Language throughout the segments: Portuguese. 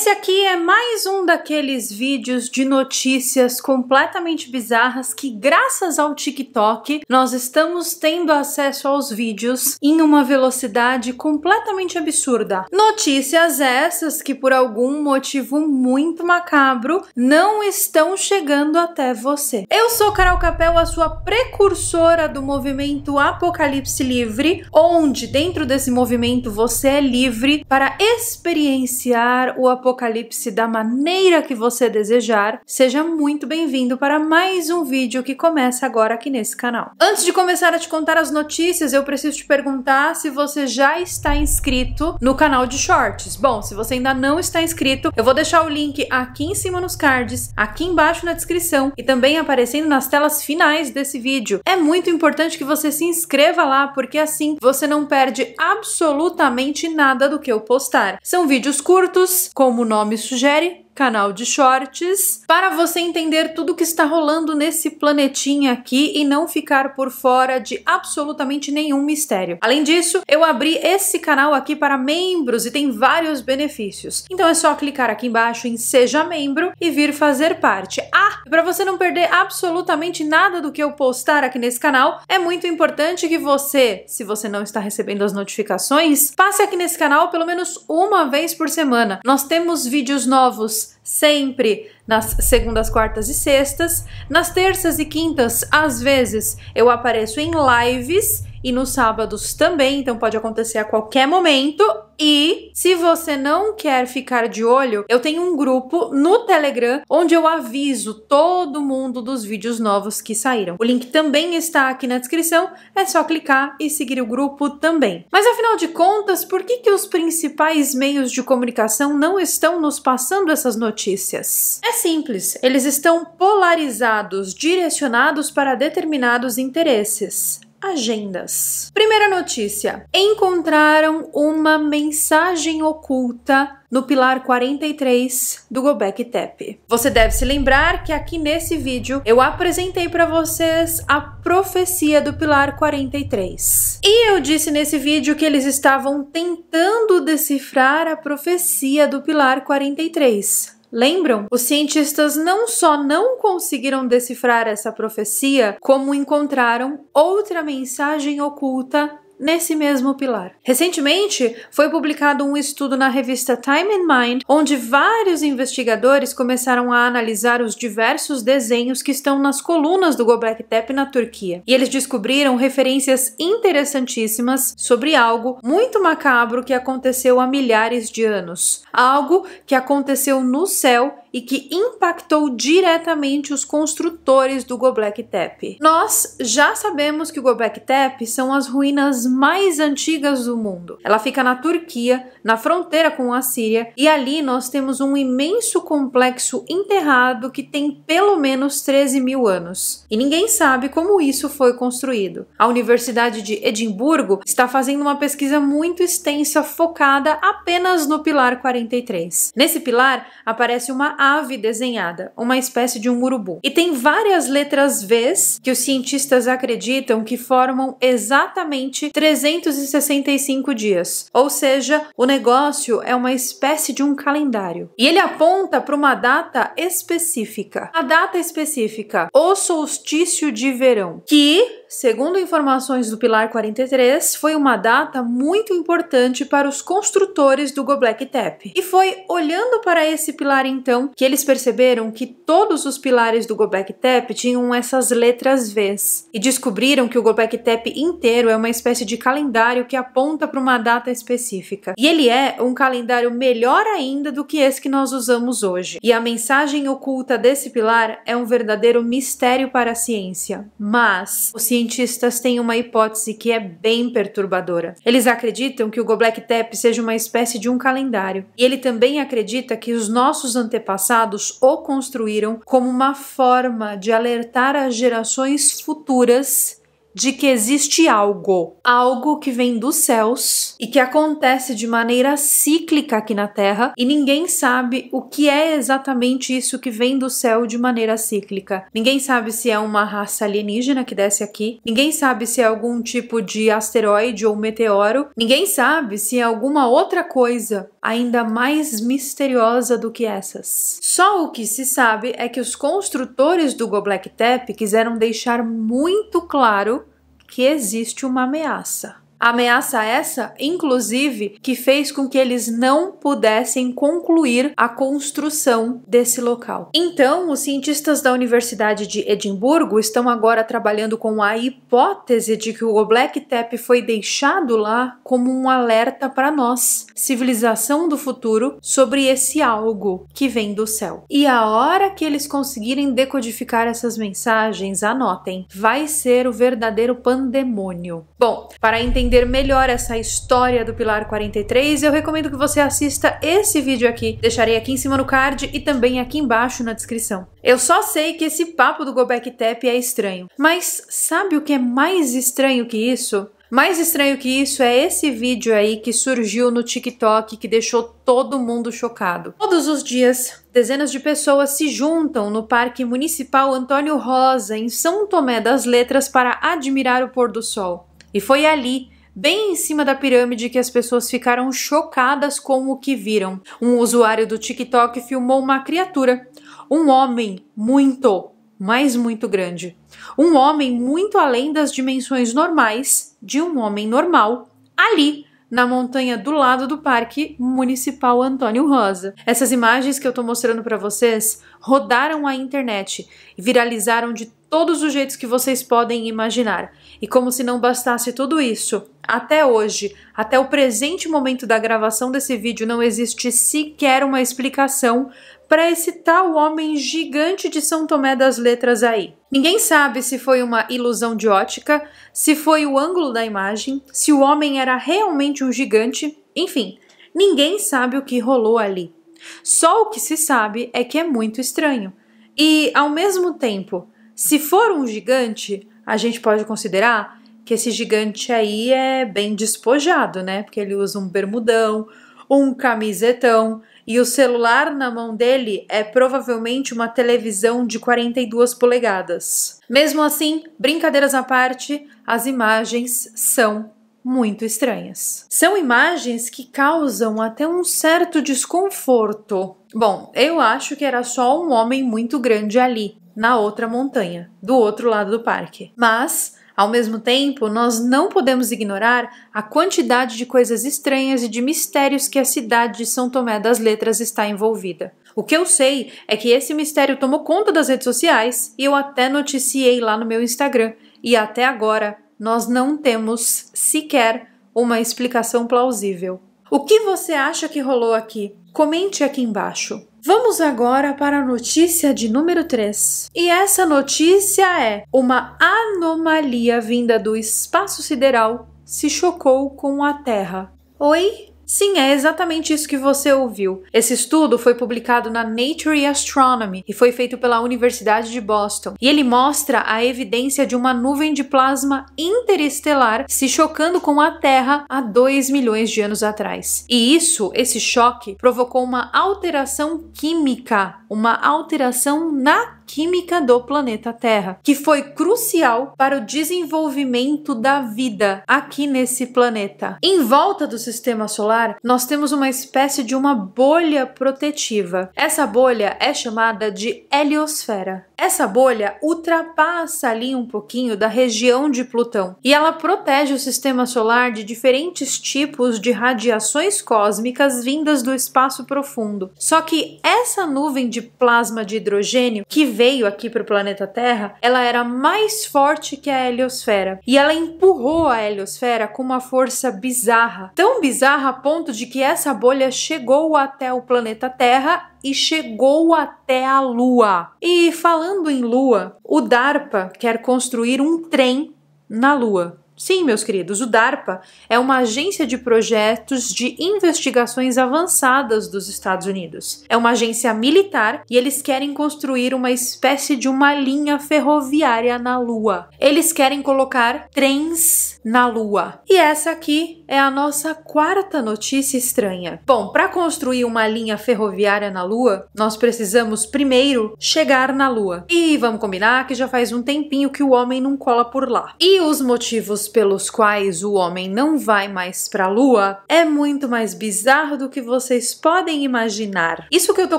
Esse aqui é mais um daqueles vídeos de notícias completamente bizarras que, graças ao TikTok, nós estamos tendo acesso aos vídeos em uma velocidade completamente absurda. Notícias essas que, por algum motivo muito macabro, não estão chegando até você. Eu sou Carol Capel, a sua precursora do movimento Apocalipse Livre, onde dentro desse movimento você é livre para experienciar o apocalipse apocalipse da maneira que você desejar, seja muito bem-vindo para mais um vídeo que começa agora aqui nesse canal. Antes de começar a te contar as notícias, eu preciso te perguntar se você já está inscrito no canal de shorts. Bom, se você ainda não está inscrito, eu vou deixar o link aqui em cima nos cards, aqui embaixo na descrição e também aparecendo nas telas finais desse vídeo. É muito importante que você se inscreva lá, porque assim você não perde absolutamente nada do que eu postar. São vídeos curtos, como como o nome sugere, canal de shorts, para você entender tudo o que está rolando nesse planetinha aqui e não ficar por fora de absolutamente nenhum mistério. Além disso, eu abri esse canal aqui para membros e tem vários benefícios. Então é só clicar aqui embaixo em seja membro e vir fazer parte. Ah, para você não perder absolutamente nada do que eu postar aqui nesse canal, é muito importante que você, se você não está recebendo as notificações, passe aqui nesse canal pelo menos uma vez por semana. Nós temos vídeos novos sempre nas segundas, quartas e sextas. Nas terças e quintas, às vezes, eu apareço em lives e nos sábados também, então pode acontecer a qualquer momento. E se você não quer ficar de olho, eu tenho um grupo no Telegram onde eu aviso todo mundo dos vídeos novos que saíram. O link também está aqui na descrição, é só clicar e seguir o grupo também. Mas afinal de contas, por que, que os principais meios de comunicação não estão nos passando essas notícias? É simples, eles estão polarizados, direcionados para determinados interesses agendas. Primeira notícia: encontraram uma mensagem oculta no pilar 43 do Gobek Tepe. Você deve se lembrar que aqui nesse vídeo eu apresentei para vocês a profecia do pilar 43. E eu disse nesse vídeo que eles estavam tentando decifrar a profecia do pilar 43 Lembram? Os cientistas não só não conseguiram decifrar essa profecia, como encontraram outra mensagem oculta nesse mesmo pilar. Recentemente, foi publicado um estudo na revista Time and Mind, onde vários investigadores começaram a analisar os diversos desenhos que estão nas colunas do Göbekli Tepe na Turquia. E eles descobriram referências interessantíssimas sobre algo muito macabro que aconteceu há milhares de anos, algo que aconteceu no céu e que impactou diretamente os construtores do Göbekli Tepe. Nós já sabemos que o Göbekli Tepe são as ruínas mais antigas do mundo. Ela fica na Turquia, na fronteira com a Síria, e ali nós temos um imenso complexo enterrado que tem pelo menos 13 mil anos. E ninguém sabe como isso foi construído. A Universidade de Edimburgo está fazendo uma pesquisa muito extensa focada apenas no pilar 43. Nesse pilar aparece uma ave desenhada, uma espécie de um urubu. E tem várias letras Vs que os cientistas acreditam que formam exatamente 365 dias. Ou seja, o negócio é uma espécie de um calendário. E ele aponta para uma data específica. A data específica, o solstício de verão, que segundo informações do Pilar 43, foi uma data muito importante para os construtores do Goblek Tepe. E foi olhando para esse pilar então que eles perceberam que todos os pilares do Göbekli Tepe tinham essas letras Vs e descobriram que o Göbekli Tepe inteiro é uma espécie de calendário que aponta para uma data específica. E ele é um calendário melhor ainda do que esse que nós usamos hoje. E a mensagem oculta desse pilar é um verdadeiro mistério para a ciência. Mas o cientista cientistas têm uma hipótese que é bem perturbadora. Eles acreditam que o Gobekli Tepe seja uma espécie de um calendário. E ele também acredita que os nossos antepassados o construíram como uma forma de alertar as gerações futuras de que existe algo, algo que vem dos céus e que acontece de maneira cíclica aqui na Terra, e ninguém sabe o que é exatamente isso que vem do céu de maneira cíclica. Ninguém sabe se é uma raça alienígena que desce aqui, ninguém sabe se é algum tipo de asteroide ou meteoro, ninguém sabe se é alguma outra coisa ainda mais misteriosa do que essas. Só o que se sabe é que os construtores do Göbekli Tepe quiseram deixar muito claro que existe uma ameaça. Ameaça essa, inclusive, que fez com que eles não pudessem concluir a construção desse local. Então, os cientistas da Universidade de Edimburgo estão agora trabalhando com a hipótese de que o Black Tap foi deixado lá como um alerta para nós, civilização do futuro, sobre esse algo que vem do céu. E a hora que eles conseguirem decodificar essas mensagens, anotem, vai ser o verdadeiro pandemônio. Bom, para entender entender melhor essa história do Pilar 43, eu recomendo que você assista esse vídeo aqui. Deixarei aqui em cima no card e também aqui embaixo na descrição. Eu só sei que esse papo do Gobek Tepe é estranho, mas sabe o que é mais estranho que isso? Mais estranho que isso é esse vídeo aí que surgiu no TikTok que deixou todo mundo chocado. Todos os dias, dezenas de pessoas se juntam no Parque Municipal Antônio Rosa, em São Tomé das Letras, para admirar o pôr do sol. E foi ali bem em cima da pirâmide que as pessoas ficaram chocadas com o que viram. Um usuário do TikTok filmou uma criatura, um homem muito, mas muito grande. Um homem muito além das dimensões normais de um homem normal, ali na montanha do lado do Parque Municipal Antônio Rosa. Essas imagens que eu estou mostrando para vocês rodaram a internet e viralizaram de todos os jeitos que vocês podem imaginar. E como se não bastasse tudo isso, até hoje, até o presente momento da gravação desse vídeo, não existe sequer uma explicação para esse tal homem gigante de São Tomé das Letras aí. Ninguém sabe se foi uma ilusão de ótica, se foi o ângulo da imagem, se o homem era realmente um gigante, enfim, ninguém sabe o que rolou ali. Só o que se sabe é que é muito estranho. E, ao mesmo tempo, se for um gigante, a gente pode considerar que esse gigante aí é bem despojado, né? Porque ele usa um bermudão, um camisetão e o celular na mão dele é provavelmente uma televisão de 42 polegadas. Mesmo assim, brincadeiras à parte, as imagens são muito estranhas. São imagens que causam até um certo desconforto. Bom, eu acho que era só um homem muito grande ali, na outra montanha, do outro lado do parque. Mas ao mesmo tempo, nós não podemos ignorar a quantidade de coisas estranhas e de mistérios que a cidade de São Tomé das Letras está envolvida. O que eu sei é que esse mistério tomou conta das redes sociais e eu até noticiei lá no meu Instagram. E até agora, nós não temos sequer uma explicação plausível. O que você acha que rolou aqui? Comente aqui embaixo. Vamos agora para a notícia de número 3. E essa notícia é: uma anomalia vinda do espaço sideral se chocou com a Terra. Oi? Sim, é exatamente isso que você ouviu. Esse estudo foi publicado na Nature Astronomy e foi feito pela Universidade de Boston. E ele mostra a evidência de uma nuvem de plasma interestelar se chocando com a Terra há 2 milhões de anos atrás. E isso, esse choque, provocou uma alteração química, uma alteração na química do planeta Terra, que foi crucial para o desenvolvimento da vida aqui nesse planeta. Em volta do sistema solar, nós temos uma espécie de uma bolha protetiva. Essa bolha é chamada de heliosfera. Essa bolha ultrapassa ali um pouquinho da região de Plutão e ela protege o sistema solar de diferentes tipos de radiações cósmicas vindas do espaço profundo. Só que essa nuvem de plasma de hidrogênio que veio aqui para o planeta Terra, ela era mais forte que a heliosfera. E ela empurrou a heliosfera com uma força bizarra. Tão bizarra a ponto de que essa bolha chegou até o planeta Terra e chegou até a Lua. E falando em Lua, o DARPA quer construir um trem na Lua. Sim, meus queridos, o DARPA é uma agência de projetos de investigações avançadas dos Estados Unidos. É uma agência militar e eles querem construir uma espécie de uma linha ferroviária na Lua. Eles querem colocar trens na Lua. E essa aqui é a nossa quarta notícia estranha. Bom, para construir uma linha ferroviária na Lua, nós precisamos primeiro chegar na Lua. E vamos combinar que já faz um tempinho que o homem não cola por lá. E os motivos pelos quais o homem não vai mais para a lua é muito mais bizarro do que vocês podem imaginar. Isso que eu tô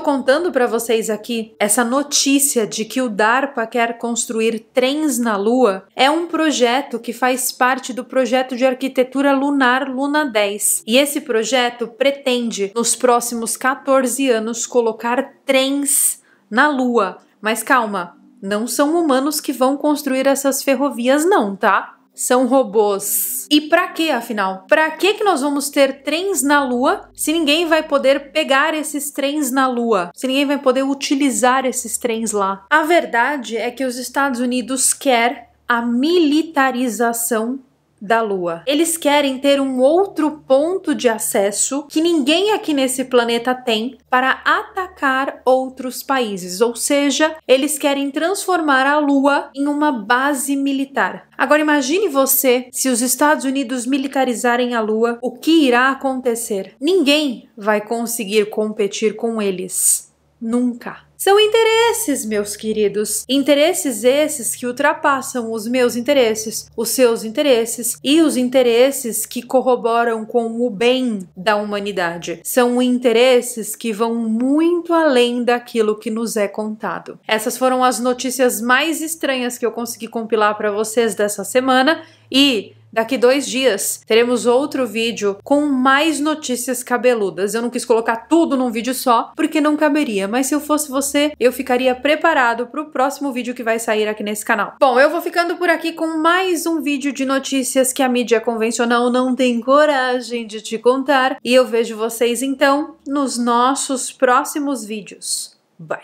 contando para vocês aqui, essa notícia de que o DARPA quer construir trens na lua, é um projeto que faz parte do projeto de arquitetura lunar Luna 10. E esse projeto pretende nos próximos 14 anos colocar trens na lua. Mas calma, não são humanos que vão construir essas ferrovias, não, tá? são robôs. E para que, afinal? Para que que nós vamos ter trens na Lua se ninguém vai poder pegar esses trens na Lua? Se ninguém vai poder utilizar esses trens lá? A verdade é que os Estados Unidos quer a militarização da Lua. Eles querem ter um outro ponto de acesso que ninguém aqui nesse planeta tem para atacar outros países, ou seja, eles querem transformar a Lua em uma base militar. Agora imagine você se os Estados Unidos militarizarem a Lua, o que irá acontecer? Ninguém vai conseguir competir com eles. Nunca. São interesses, meus queridos. Interesses esses que ultrapassam os meus interesses, os seus interesses e os interesses que corroboram com o bem da humanidade. São interesses que vão muito além daquilo que nos é contado. Essas foram as notícias mais estranhas que eu consegui compilar para vocês dessa semana e Daqui dois dias teremos outro vídeo com mais notícias cabeludas. Eu não quis colocar tudo num vídeo só, porque não caberia, mas se eu fosse você, eu ficaria preparado para o próximo vídeo que vai sair aqui nesse canal. Bom, eu vou ficando por aqui com mais um vídeo de notícias que a mídia convencional não tem coragem de te contar, e eu vejo vocês então nos nossos próximos vídeos. Bye!